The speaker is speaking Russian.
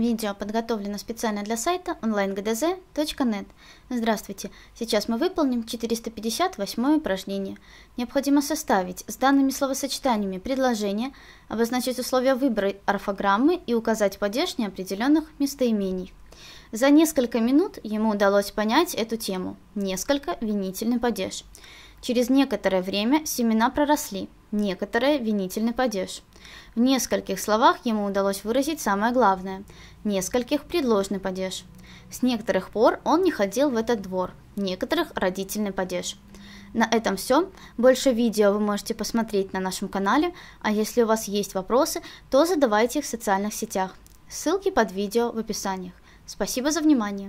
Видео подготовлено специально для сайта onlinegdz.net. Здравствуйте! Сейчас мы выполним 458 упражнение. Необходимо составить с данными словосочетаниями предложение, обозначить условия выбора орфограммы и указать падежни определенных местоимений. За несколько минут ему удалось понять эту тему. Несколько – винительный падеж. Через некоторое время семена проросли – некоторое винительный падеж. В нескольких словах ему удалось выразить самое главное – нескольких – предложный падеж. С некоторых пор он не ходил в этот двор, некоторых – родительный падеж. На этом все. Больше видео вы можете посмотреть на нашем канале, а если у вас есть вопросы, то задавайте их в социальных сетях. Ссылки под видео в описании. Спасибо за внимание!